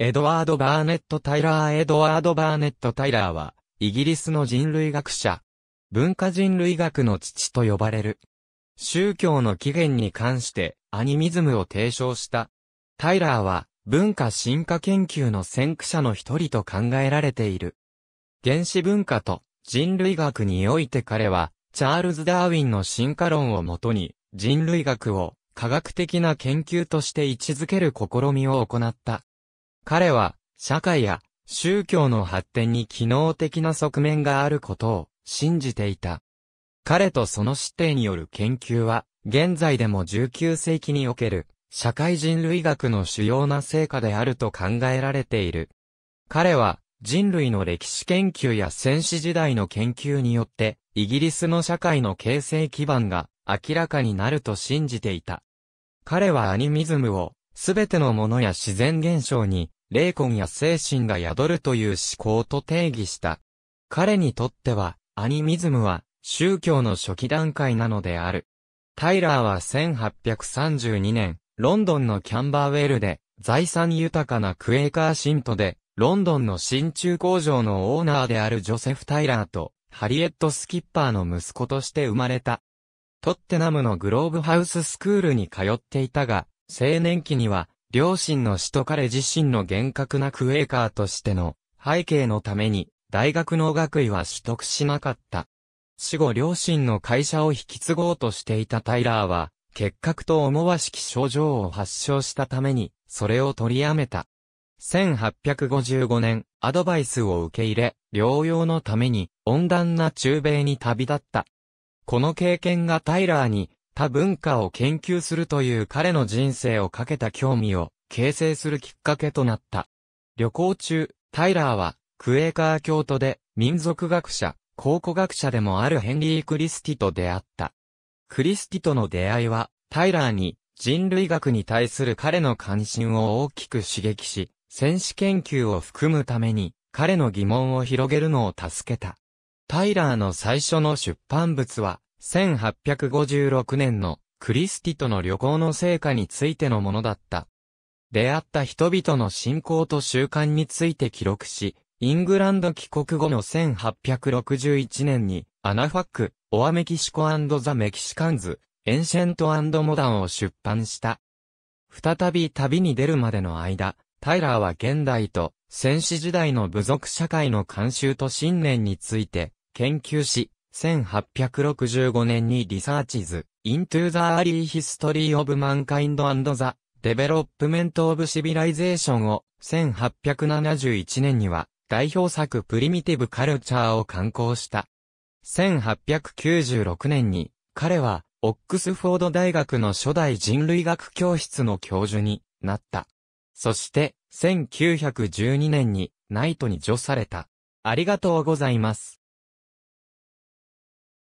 エドワード・バーネット・タイラーエドワード・バーネット・タイラーは、イギリスの人類学者。文化人類学の父と呼ばれる。宗教の起源に関して、アニミズムを提唱した。タイラーは、文化進化研究の先駆者の一人と考えられている。原始文化と人類学において彼は、チャールズ・ダーウィンの進化論をもとに、人類学を科学的な研究として位置づける試みを行った。彼は、社会や宗教の発展に機能的な側面があることを信じていた。彼とその師弟による研究は、現在でも19世紀における社会人類学の主要な成果であると考えられている。彼は人類の歴史研究や戦死時代の研究によって、イギリスの社会の形成基盤が明らかになると信じていた。彼はアニミズムを、すべてのものや自然現象に霊魂や精神が宿るという思考と定義した。彼にとっては、アニミズムは宗教の初期段階なのである。タイラーは1832年、ロンドンのキャンバーウェルで、財産豊かなクエーカー信徒で、ロンドンの真鍮工場のオーナーであるジョセフ・タイラーと、ハリエット・スキッパーの息子として生まれた。トッテナムのグローブハウススクールに通っていたが、青年期には両親の死と彼自身の厳格なクエーカーとしての背景のために、大学の学位は取得しなかった。死後両親の会社を引き継ごうとしていたタイラーは、結核と思わしき症状を発症したために、それを取りやめた。1855年、アドバイスを受け入れ、療養のために、温暖な中米に旅立った。この経験がタイラーに、他文化を研究するという彼の人生をかけた興味を形成するきっかけとなった。旅行中、タイラーはクエーカー教徒で民族学者、考古学者でもあるヘンリー・クリスティと出会った。クリスティとの出会いはタイラーに人類学に対する彼の関心を大きく刺激し、戦士研究を含むために彼の疑問を広げるのを助けた。タイラーの最初の出版物は、1856年のクリスティとの旅行の成果についてのものだった。出会った人々の信仰と習慣について記録し、イングランド帰国後の1861年に、アナファック、オアメキシコザ・メキシカンズ、エンシェントモダンを出版した。再び旅に出るまでの間、タイラーは現代と戦士時代の部族社会の慣習と信念について研究し、1865年にリサーチズ、into the early history of mankind and the development of civilization を1871年には代表作プリミティブカルチャーを刊行した。1896年に彼はオックスフォード大学の初代人類学教室の教授になった。そして1912年にナイトに除された。ありがとうございます。